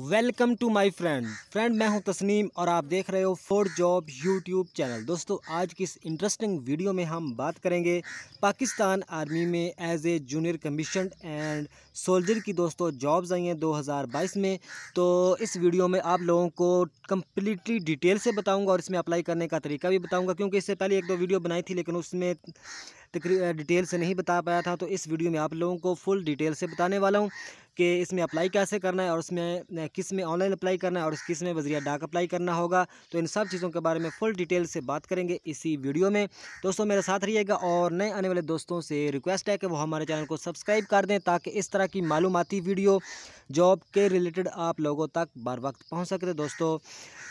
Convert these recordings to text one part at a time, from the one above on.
welcome to my friend friend मैं हूं तस्नीम और आप देख रहे हो फोर जॉब यूट्यूब चैनल दोस्तों आज की इस इंटरेस्टिंग वीडियो में हम बात करेंगे पाकिस्तान आर्मी में as a junior commission and soldier की दोस्तों जॉब्स आई हैं 2022 में तो इस वीडियो में आप लोगों को कम्प्लीटली डिटेल से बताऊँगा और इसमें अप्लाई करने का तरीका भी बताऊँगा क्योंकि इससे पहले एक दो वीडियो बनाई थी लेकिन उसमें डिटेल से नहीं बता पाया था तो इस वीडियो में आप लोगों को फुल डिटेल से बताने वाला हूँ कि इसमें अप्लाई कैसे करना है और उसमें किस में ऑनलाइन अप्लाई करना है और किस में वजरिया डाक अप्लाई करना होगा तो इन सब चीज़ों के बारे में फुल डिटेल से बात करेंगे इसी वीडियो में दोस्तों मेरे साथ रहिएगा और नए आने वाले दोस्तों से रिक्वेस्ट है कि वो हमारे चैनल को सब्सक्राइब कर दें ताकि इस तरह की मालूमती वीडियो जॉब के रिलेटेड आप लोगों तक बार वक्त पहुँच सकते दोस्तों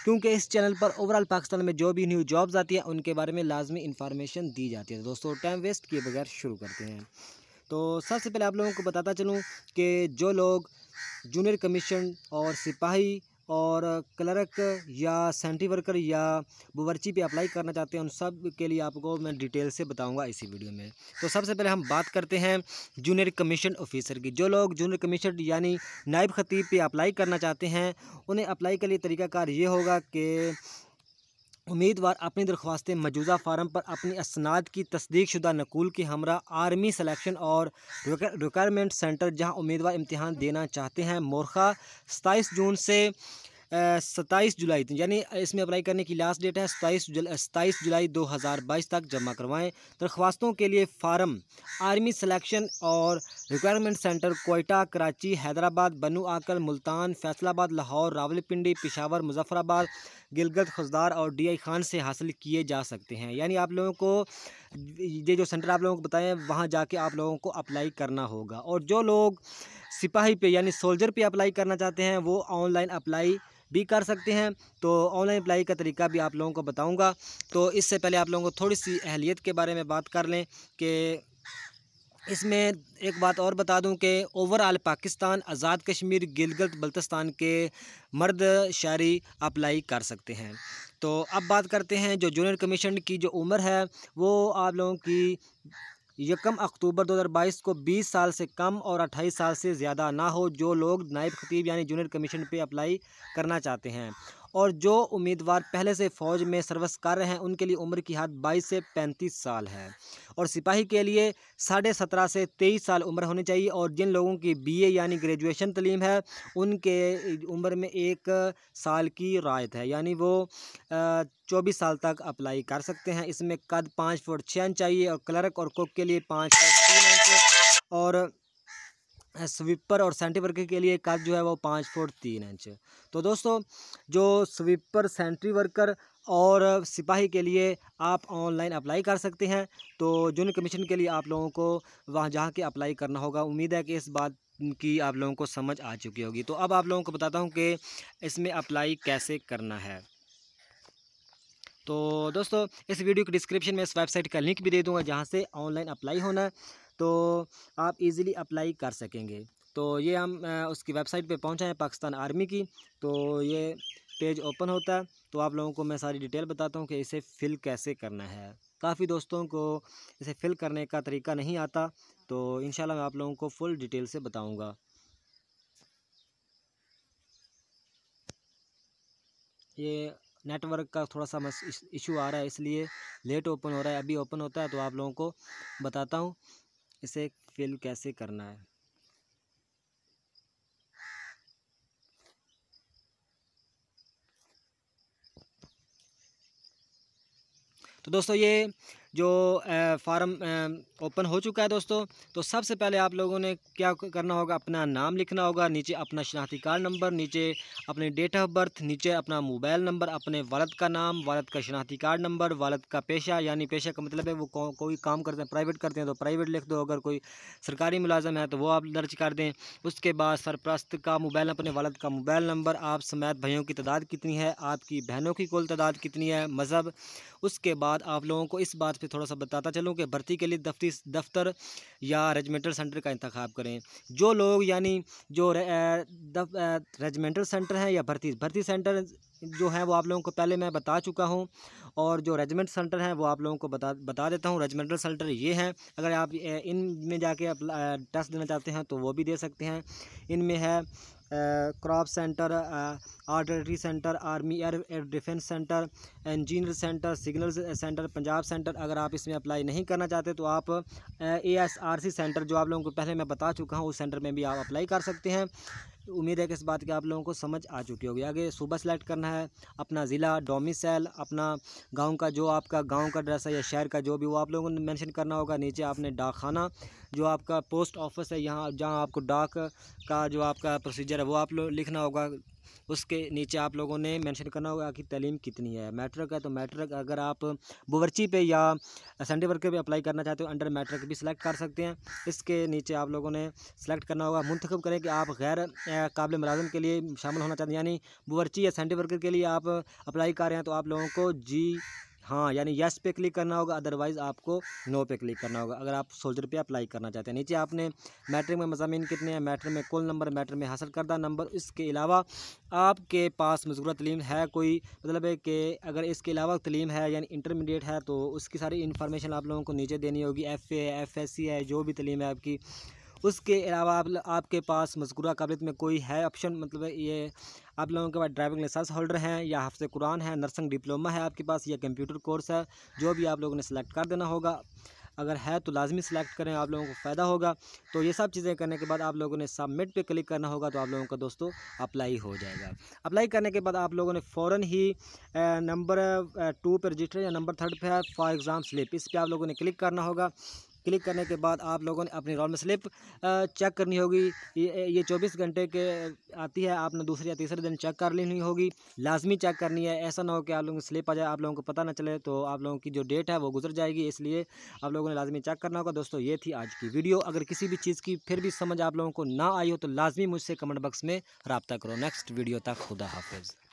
क्योंकि इस चैनल पर ओवरऑल पाकिस्तान में जो भी न्यू जॉब्स आती हैं उनके बारे में लाजमी इन्फॉर्मेशन दी जाती है दोस्तों टाइम टेस्ट किए बगैर शुरू करते हैं तो सबसे पहले आप लोगों को बताता चलूँ कि जो लोग जूनियर कमीशन और सिपाही और क्लर्क या सेंट्री वर्कर या बवर्ची पे अप्लाई करना चाहते हैं उन सब के लिए आपको मैं डिटेल से बताऊंगा इसी वीडियो में तो सबसे पहले हम बात करते हैं जूनियर कमीशन ऑफिसर की जो लोग जूनियर कमीशन यानी नायब खतीब पे अप्लाई करना चाहते हैं उन्हें अप्लाई के लिए तरीकाकार ये होगा कि उम्मीदवार अपनी दरख्वास्तें मौजूदा फार्म पर अपनी असनाद की तस्दीक शुदा नकूल के हमरा आर्मी सिलेक्शन और रिक्वायरमेंट सेंटर जहां उम्मीदवार इम्तिहान देना चाहते हैं मोरखा सताईस जून से सत्ताईस जुलाई तक यानी इसमें अप्लाई करने की लास्ट डेट है सत्ताईस जुल सत्ताईस जुलाई दो हज़ार बाईस तक जमा करवाएँ दरख्वास्तों के लिए फार्म आर्मी सिलेक्शन और रिक्वायरमेंट सेंटर कोयटा कराची हैदराबाद बनू आकल मुल्तान फैसलाबाद लाहौर रावलपिंडी पिशावर मुजफ्फराबाद गिलगत खुजदार और डी आई खान से हासिल किए जा सकते हैं यानी आप लोगों को ये जो सेंटर आप लोगों को बताएं वहाँ जाके आप लोगों को अप्लाई करना होगा और जो लोग सिपाही पे यानी सोल्जर पे अप्लाई करना चाहते हैं वो ऑनलाइन अप्लाई भी कर सकते हैं तो ऑनलाइन अप्लाई का तरीका भी आप लोगों को बताऊँगा तो इससे पहले आप लोगों को थोड़ी सी अहलीत के बारे में बात कर लें कि इसमें एक बात और बता दूं कि ओवरऑल पाकिस्तान आज़ाद कश्मीर गिलगत बल्तिस्तान के मर्द शारी अप्लाई कर सकते हैं तो अब बात करते हैं जो जूनियर कमीशन की जो उम्र है वो आप लोगों की यकम अक्टूबर 2022 को 20 साल से कम और 28 साल से ज़्यादा ना हो जो लोग नायब खतीब यानी जूनियर कमीशन पे अप्लाई करना चाहते हैं और जो उम्मीदवार पहले से फ़ौज में सर्विस कर रहे हैं उनके लिए उम्र की हद बाईस से पैंतीस साल है और सिपाही के लिए साढ़े सत्रह से तेईस साल उम्र होनी चाहिए और जिन लोगों की बीए यानी ग्रेजुएशन तलीम है उनके उम्र में एक साल की रायत है यानी वो चौबीस साल तक अप्लाई कर सकते हैं इसमें कद पाँच फुट छः इंच चाहिए और क्लर्क और कुक के लिए पाँच फुट तीन इंच और स्वीपर और सेंट्री वर्क के लिए कद जो है वो पाँच फुट तीन इंच तो दोस्तों जो स्वीपर सेंट्री वर्कर और सिपाही के लिए आप ऑनलाइन अप्लाई कर सकते हैं तो जून कमीशन के लिए आप लोगों को वहाँ जा के अप्लाई करना होगा उम्मीद है कि इस बात की आप लोगों को समझ आ चुकी होगी तो अब आप लोगों को बताता हूँ कि इसमें अप्लाई कैसे करना है तो दोस्तों इस वीडियो के डिस्क्रिप्शन में इस वेबसाइट का लिंक भी दे दूँगा जहाँ से ऑनलाइन अप्लाई होना है तो आप इजीली अप्लाई कर सकेंगे तो ये हम उसकी वेबसाइट पे पहुंचे हैं पाकिस्तान आर्मी की तो ये पेज ओपन होता है तो आप लोगों को मैं सारी डिटेल बताता हूँ कि इसे फ़िल कैसे करना है काफ़ी दोस्तों को इसे फ़िल करने का तरीका नहीं आता तो इन मैं आप लोगों को फुल डिटेल से बताऊँगा ये नेटवर्क का थोड़ा सा इशू आ रहा है इसलिए लेट ओपन हो रहा है अभी ओपन होता है तो आप लोगों को बताता हूँ इसे फिल कैसे करना है तो दोस्तों ये जो फार्म ओपन हो चुका है दोस्तों तो सबसे पहले आप लोगों ने क्या करना होगा अपना नाम लिखना होगा नीचे अपना शनाख्ती कार्ड नंबर नीचे अपनी डेट ऑफ बर्थ नीचे अपना मोबाइल नंबर अपने वालद का नाम वालद का शनाख्ती कार्ड नंबर वालद का पेशा यानी पेशा का मतलब है वो को, कोई काम करते हैं प्राइवेट करते हैं तो प्राइवेट लिख दो अगर कोई सरकारी मुलाजम है तो वो आप दर्ज कर दें उसके बाद सरप्रस्त का मोबाइल अपने वालद का मोबाइल नंबर आप समेत भाइयों की तादाद कितनी है आपकी बहनों की कुल तादाद कितनी है मज़हब उसके बाद आप लोगों को इस बात पर थोड़ा सा बताता चलूँ कि भर्ती के लिए दफ्ती दफ्तर या रेजिमेंटल सेंटर का इंतखब करें जो लोग यानी जो रेजिमेंटल सेंटर हैं या भर्ती भर्ती सेंटर जो है वो आप लोगों को पहले मैं बता चुका हूँ और जो रेजिमेंट सेंटर हैं वो आप लोगों को बता बता देता हूँ रेजिमेंटल सेंटर ये हैं अगर आप इन में जाके टेस्ट देना चाहते हैं तो वो भी दे सकते हैं इनमें है क्रॉप centre artillery centre army air defence centre engineer centre signal centre Punjab centre अगर आप इसमें अप्लाई नहीं करना चाहते तो आप ASRC S R C centre जो आप लोगों को पहले मैं बता चुका हूँ उस सेंटर में भी आप अप्लाई कर सकते हैं उम्मीद है कि इस बात की आप लोगों को समझ आ चुकी होगी आगे सुबह सेलेक्ट करना है अपना ज़िला डोमिसल अपना गांव का जो आपका गांव का एड्रेस है या शहर का जो भी वो आप लोगों ने मेंशन करना होगा नीचे आपने डाकखाना जो आपका पोस्ट ऑफिस है यहाँ जहाँ आपको डाक का जो आपका प्रोसीजर है वो आप लोग लिखना होगा उसके नीचे आप लोगों ने मेंशन करना होगा कि तलीम कितनी है मैट्रिक है तो मैट्रिक अगर आप बुवर्ची पे या संडे वर्क पे अप्लाई करना चाहते हो अंडर मैट्रिक भी सिलेक्ट कर सकते हैं इसके नीचे आप लोगों ने सिलेक्ट करना होगा मंतखब करें कि आप गैर काबिल मुलाजम के लिए शामिल होना चाहते हैं यानी बुवर्ची या संडे वर्क के लिए आप अप्लाई कर रहे हैं तो आप लोगों को जी हाँ यानी यस पे क्लिक करना होगा अदरवाइज़ आपको नो पे क्लिक करना होगा अगर आप सोल्जर पे अप्लाई करना चाहते हैं नीचे आपने मैट्रिक में मजामी कितने हैं मैट्रिक में कुल नंबर मैट्रिक में हासिल करदा नंबर इसके अलावा आपके पास मजकूरा तलीम है कोई मतलब है कि अगर इसके अलावा तलीम है यानी इंटरमीडिएट है तो उसकी सारी इन्फॉर्मेशन आप लोगों को नीचे देनी होगी F A F S C है जो भी तलीम है आपकी उसके अलावा आप आपके पास मजकूरा काबिलियत में कोई है ऑप्शन मतलब ये आप लोगों के पास ड्राइविंग लाइसेंस होल्डर हैं या हफ्ते कुरान है नर्सिंग डिप्लोमा है आपके पास या कंप्यूटर कोर्स है जो भी आप लोगों ने सिलेक्ट कर देना होगा अगर है तो लाजमी सिलेक्ट करें आप लोगों को फ़ायदा होगा तो ये सब चीज़ें करने के बाद आप लोगों ने सबमिट पे क्लिक करना होगा तो आप लोगों का दोस्तों अप्लाई हो जाएगा अप्लाई करने के बाद आप लोगों ने फ़ौर ही नंबर टू पर रजिस्टर या नंबर थर्ड पर है फॉर एग्ज़ाम स्लिप इस पर आप लोगों ने क्लिक करना होगा क्लिक करने के बाद आप लोगों ने अपनी रोल में स्लिप चेक करनी होगी ये चौबीस घंटे के आती है आपने दूसरे या तीसरे दिन चेक कर लेनी होगी लाजमी चेक करनी है ऐसा ना हो कि आप लोगों की स्लिप आ जाए आप लोगों को पता ना चले तो आप लोगों की जो डेट है वो गुजर जाएगी इसलिए आप लोगों ने लाजमी चेक करना होगा दोस्तों ये थी आज की वीडियो अगर किसी भी चीज़ की फिर भी समझ आप लोगों को ना आई हो तो लाजमी मुझसे कमेंट बॉक्स में रबता करो नेक्स्ट वीडियो तक खुदा हाफिज़